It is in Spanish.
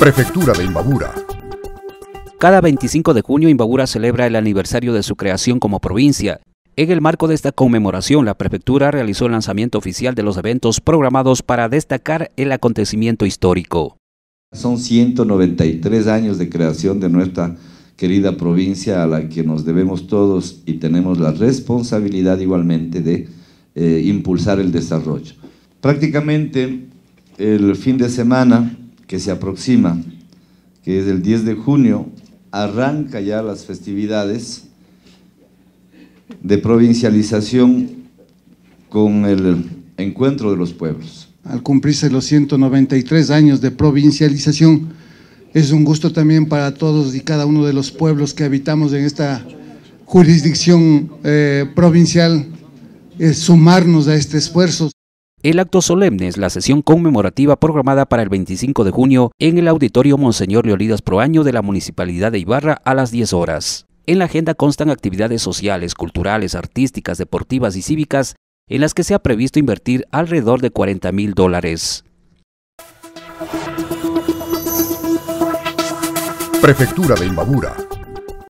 Prefectura de Imbabura. Cada 25 de junio Imbabura celebra el aniversario de su creación como provincia. En el marco de esta conmemoración, la prefectura realizó el lanzamiento oficial de los eventos programados para destacar el acontecimiento histórico. Son 193 años de creación de nuestra querida provincia a la que nos debemos todos y tenemos la responsabilidad igualmente de eh, impulsar el desarrollo. Prácticamente el fin de semana que se aproxima, que es el 10 de junio, arranca ya las festividades de provincialización con el encuentro de los pueblos. Al cumplirse los 193 años de provincialización, es un gusto también para todos y cada uno de los pueblos que habitamos en esta jurisdicción eh, provincial, sumarnos a este esfuerzo. El acto solemne es la sesión conmemorativa programada para el 25 de junio en el Auditorio Monseñor Leolidas Proaño de la Municipalidad de Ibarra a las 10 horas. En la agenda constan actividades sociales, culturales, artísticas, deportivas y cívicas en las que se ha previsto invertir alrededor de 40 mil dólares. Prefectura de Imbabura